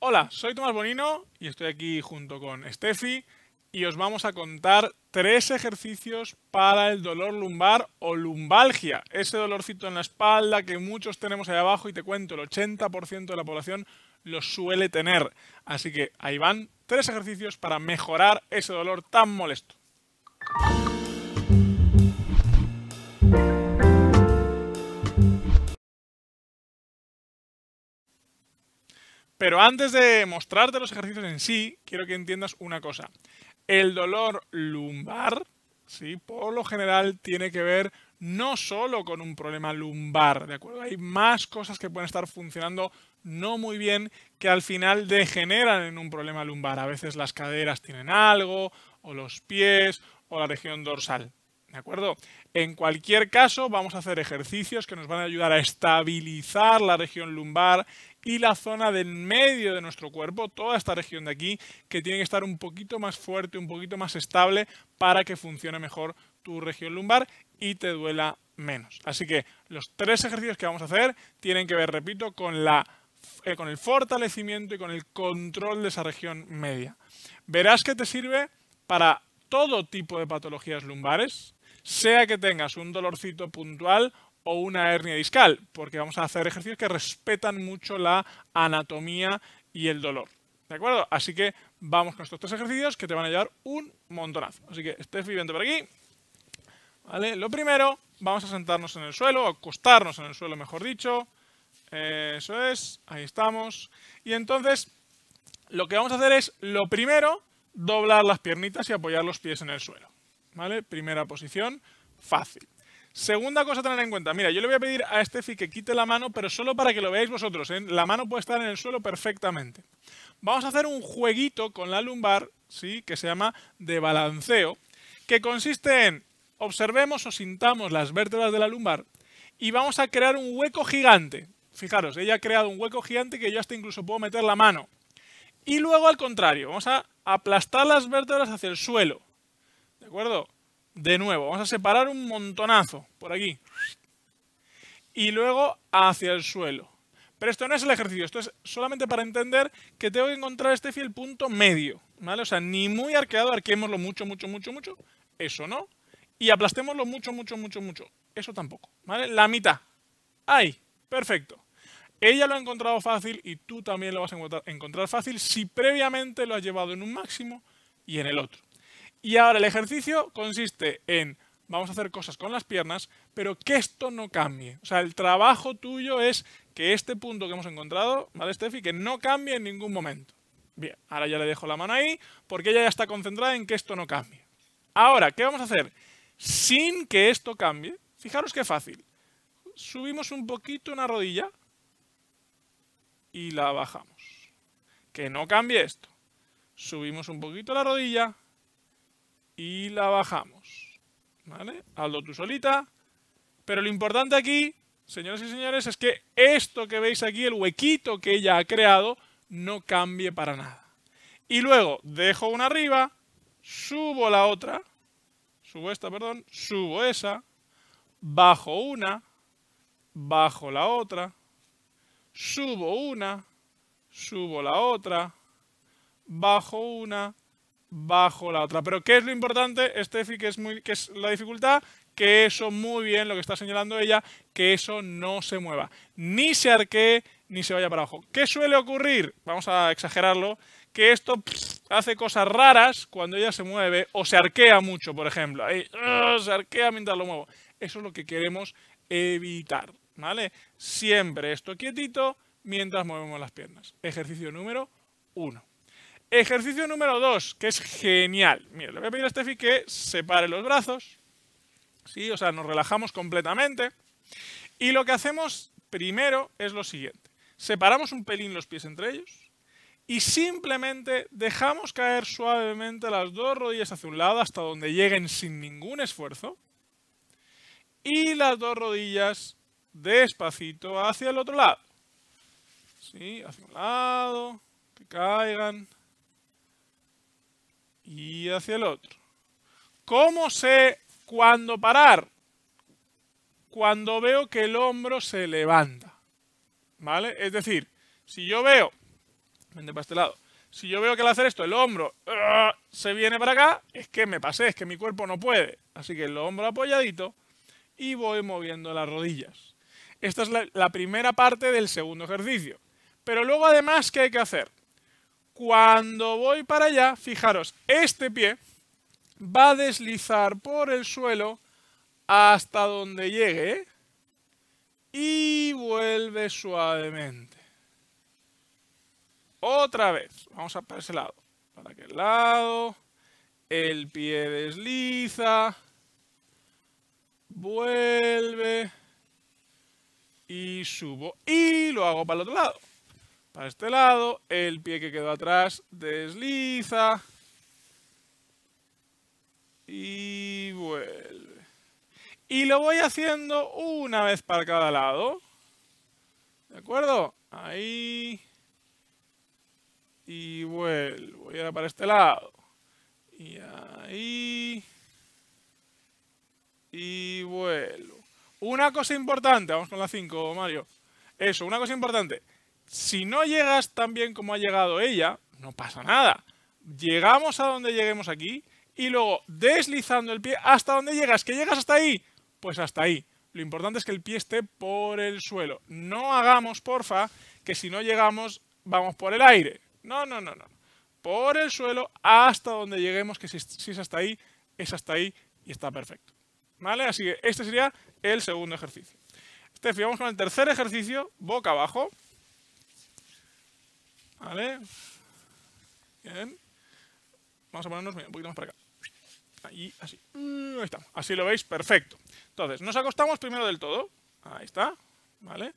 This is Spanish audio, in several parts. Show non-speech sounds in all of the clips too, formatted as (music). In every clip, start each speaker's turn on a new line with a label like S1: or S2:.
S1: Hola, soy Tomás Bonino y estoy aquí junto con Steffi y os vamos a contar tres ejercicios para el dolor lumbar o lumbalgia, ese dolorcito en la espalda que muchos tenemos ahí abajo y te cuento, el 80% de la población lo suele tener. Así que ahí van tres ejercicios para mejorar ese dolor tan molesto. Pero antes de mostrarte los ejercicios en sí, quiero que entiendas una cosa. El dolor lumbar, ¿sí? por lo general, tiene que ver no solo con un problema lumbar, ¿de acuerdo? Hay más cosas que pueden estar funcionando no muy bien que al final degeneran en un problema lumbar. A veces las caderas tienen algo, o los pies, o la región dorsal. ¿De acuerdo? En cualquier caso, vamos a hacer ejercicios que nos van a ayudar a estabilizar la región lumbar y la zona del medio de nuestro cuerpo, toda esta región de aquí, que tiene que estar un poquito más fuerte, un poquito más estable para que funcione mejor tu región lumbar y te duela menos. Así que los tres ejercicios que vamos a hacer tienen que ver, repito, con, eh, con el fortalecimiento y con el control de esa región media. Verás que te sirve para todo tipo de patologías lumbares, sea que tengas un dolorcito puntual o una hernia discal, porque vamos a hacer ejercicios que respetan mucho la anatomía y el dolor. ¿De acuerdo? Así que vamos con estos tres ejercicios que te van a llevar un montonazo. Así que estés viviendo por aquí. ¿Vale? Lo primero, vamos a sentarnos en el suelo, acostarnos en el suelo, mejor dicho. Eso es, ahí estamos. Y entonces, lo que vamos a hacer es, lo primero, doblar las piernitas y apoyar los pies en el suelo. ¿Vale? Primera posición, fácil. Segunda cosa a tener en cuenta. Mira, yo le voy a pedir a Steffi que quite la mano, pero solo para que lo veáis vosotros. ¿eh? La mano puede estar en el suelo perfectamente. Vamos a hacer un jueguito con la lumbar, ¿sí? que se llama de balanceo, que consiste en observemos o sintamos las vértebras de la lumbar y vamos a crear un hueco gigante. Fijaros, ella ha creado un hueco gigante que yo hasta incluso puedo meter la mano. Y luego al contrario, vamos a aplastar las vértebras hacia el suelo. ¿De acuerdo? de nuevo. Vamos a separar un montonazo por aquí. Y luego hacia el suelo. Pero esto no es el ejercicio, esto es solamente para entender que tengo que encontrar este fiel punto medio. ¿Vale? O sea, ni muy arqueado, arqueémoslo mucho, mucho, mucho, mucho. Eso no. Y aplastémoslo mucho, mucho, mucho, mucho. Eso tampoco. ¿Vale? La mitad. Ahí. Perfecto. Ella lo ha encontrado fácil y tú también lo vas a encontrar fácil si previamente lo has llevado en un máximo y en el otro. Y ahora el ejercicio consiste en, vamos a hacer cosas con las piernas, pero que esto no cambie. O sea, el trabajo tuyo es que este punto que hemos encontrado, ¿vale, Steffi? Que no cambie en ningún momento. Bien, ahora ya le dejo la mano ahí, porque ella ya está concentrada en que esto no cambie. Ahora, ¿qué vamos a hacer? Sin que esto cambie, fijaros qué fácil. Subimos un poquito una rodilla y la bajamos. Que no cambie esto. Subimos un poquito la rodilla y la bajamos. ¿Vale? Hazlo tú solita. Pero lo importante aquí, señoras y señores, es que esto que veis aquí, el huequito que ella ha creado, no cambie para nada. Y luego dejo una arriba, subo la otra, subo esta, perdón, subo esa, bajo una, bajo la otra, subo una, subo la otra, bajo una, bajo la otra. Pero ¿qué es lo importante? Steffi, que es, muy, que es la dificultad, que eso muy bien, lo que está señalando ella, que eso no se mueva, ni se arquee, ni se vaya para abajo. ¿Qué suele ocurrir? Vamos a exagerarlo, que esto hace cosas raras cuando ella se mueve o se arquea mucho, por ejemplo. se arquea mientras lo muevo. Eso es lo que queremos evitar, ¿vale? Siempre esto quietito mientras movemos las piernas. Ejercicio número uno. Ejercicio número 2, que es genial. le voy a pedir a Steffi que separe los brazos. ¿sí? O sea, nos relajamos completamente. Y lo que hacemos primero es lo siguiente. Separamos un pelín los pies entre ellos y simplemente dejamos caer suavemente las dos rodillas hacia un lado hasta donde lleguen sin ningún esfuerzo. Y las dos rodillas despacito hacia el otro lado. ¿Sí? Hacia un lado, que caigan, y hacia el otro. ¿Cómo sé cuándo parar? Cuando veo que el hombro se levanta. ¿Vale? Es decir, si yo veo, vente para este lado, si yo veo que al hacer esto el hombro ¡ah!, se viene para acá, es que me pasé, es que mi cuerpo no puede. Así que el hombro apoyadito y voy moviendo las rodillas. Esta es la, la primera parte del segundo ejercicio. Pero luego además, ¿qué hay que hacer? Cuando voy para allá, fijaros, este pie va a deslizar por el suelo hasta donde llegue ¿eh? y vuelve suavemente. Otra vez, vamos a para ese lado, para aquel lado, el pie desliza, vuelve y subo y lo hago para el otro lado para este lado, el pie que quedó atrás desliza y vuelve. Y lo voy haciendo una vez para cada lado. ¿De acuerdo? Ahí. Y vuelvo. Voy ahora para este lado. Y ahí. Y vuelvo. Una cosa importante, vamos con la 5, Mario. Eso, una cosa importante si no llegas tan bien como ha llegado ella, no pasa nada. Llegamos a donde lleguemos aquí y luego deslizando el pie hasta donde llegas. ¿Que llegas hasta ahí? Pues hasta ahí. Lo importante es que el pie esté por el suelo. No hagamos, porfa, que si no llegamos vamos por el aire. No, no, no, no. Por el suelo hasta donde lleguemos, que si, es hasta ahí, es hasta ahí y está perfecto. ¿Vale? Así que este sería el segundo ejercicio. Este, vamos con el tercer ejercicio, boca abajo. ¿Vale? Bien. Vamos a ponernos un poquito más para acá. Ahí, así. Mm, ahí está. Así lo veis, perfecto. Entonces, nos acostamos primero del todo. Ahí está. ¿Vale?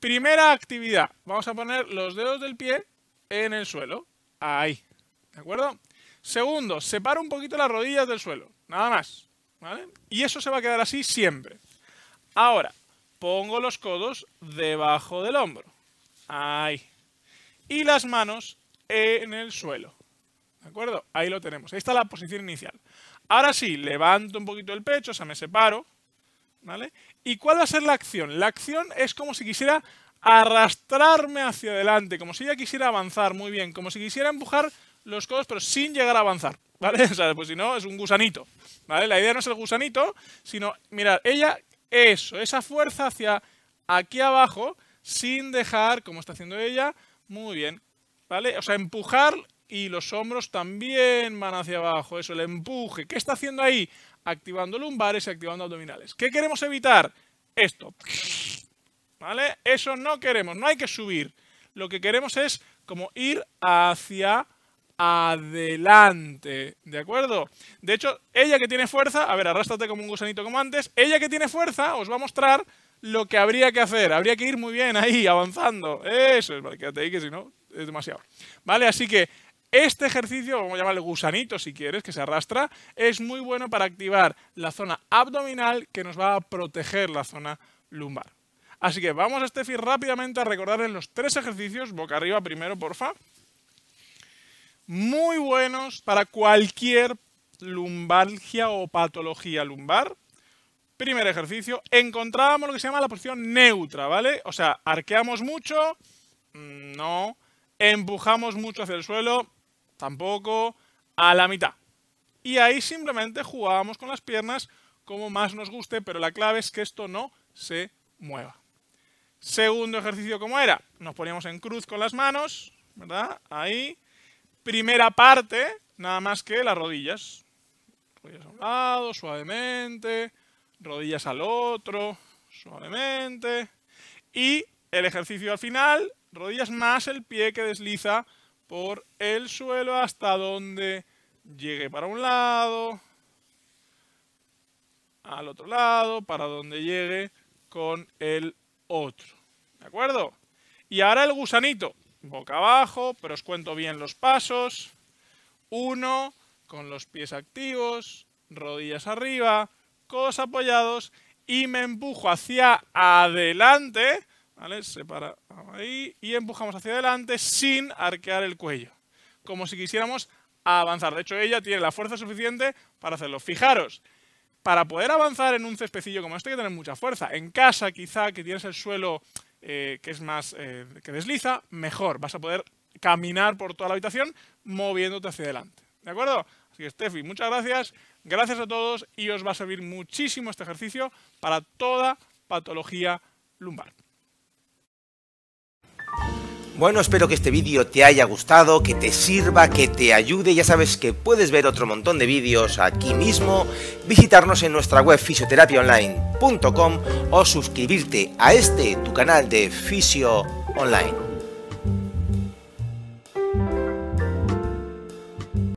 S1: Primera actividad. Vamos a poner los dedos del pie en el suelo. Ahí. ¿De acuerdo? Segundo, separa un poquito las rodillas del suelo. Nada más. ¿Vale? Y eso se va a quedar así siempre. Ahora, pongo los codos debajo del hombro. Ahí y las manos en el suelo. ¿De acuerdo? Ahí lo tenemos. Ahí está la posición inicial. Ahora sí, levanto un poquito el pecho, o sea, me separo. ¿Vale? ¿Y cuál va a ser la acción? La acción es como si quisiera arrastrarme hacia adelante, como si ella quisiera avanzar muy bien, como si quisiera empujar los codos, pero sin llegar a avanzar. ¿Vale? (laughs) O sea, pues si no, es un gusanito. ¿Vale? La idea no es el gusanito, sino, mirar, ella, eso, esa fuerza hacia aquí abajo, sin dejar, como está haciendo ella, muy bien. ¿Vale? O sea, empujar y los hombros también van hacia abajo. Eso, el empuje. ¿Qué está haciendo ahí? Activando lumbares y activando abdominales. ¿Qué queremos evitar? Esto. ¿Vale? Eso no queremos. No hay que subir. Lo que queremos es como ir hacia adelante. ¿De acuerdo? De hecho, ella que tiene fuerza, a ver, arrástrate como un gusanito como antes, ella que tiene fuerza os va a mostrar lo que habría que hacer. Habría que ir muy bien ahí, avanzando. Eso, vale, quédate ahí que si no, es demasiado. ¿Vale? Así que este ejercicio, vamos a llamarle gusanito si quieres, que se arrastra, es muy bueno para activar la zona abdominal que nos va a proteger la zona lumbar. Así que vamos a Steffi rápidamente a recordarles los tres ejercicios, boca arriba primero, porfa. Muy buenos para cualquier lumbalgia o patología lumbar. Primer ejercicio, encontrábamos lo que se llama la posición neutra, ¿vale? O sea, arqueamos mucho, mm, no, empujamos mucho hacia el suelo, tampoco, a la mitad. Y ahí simplemente jugábamos con las piernas como más nos guste, pero la clave es que esto no se mueva. Segundo ejercicio, ¿cómo era? Nos poníamos en cruz con las manos, ¿verdad? Ahí. Primera parte, nada más que las rodillas. Rodillas a un lado, suavemente rodillas al otro, suavemente. Y el ejercicio al final, rodillas más el pie que desliza por el suelo hasta donde llegue para un lado, al otro lado, para donde llegue con el otro. ¿De acuerdo? Y ahora el gusanito. Boca abajo, pero os cuento bien los pasos. Uno, con los pies activos, rodillas arriba, codos apoyados y me empujo hacia adelante, ¿vale? Separa ahí y empujamos hacia adelante sin arquear el cuello, como si quisiéramos avanzar. De hecho, ella tiene la fuerza suficiente para hacerlo. Fijaros, para poder avanzar en un cespecillo como este que tener mucha fuerza. En casa, quizá, que tienes el suelo eh, que es más, eh, que desliza, mejor. Vas a poder caminar por toda la habitación moviéndote hacia adelante. ¿De acuerdo? Así que, Steffi, muchas gracias. Gracias a todos y os va a servir muchísimo este ejercicio para toda patología lumbar. Bueno, espero que este vídeo te haya gustado, que te sirva, que te ayude. Ya sabes que puedes ver otro montón de vídeos aquí mismo, visitarnos en nuestra web fisioterapiaonline.com o suscribirte a este, tu canal de Fisio Online.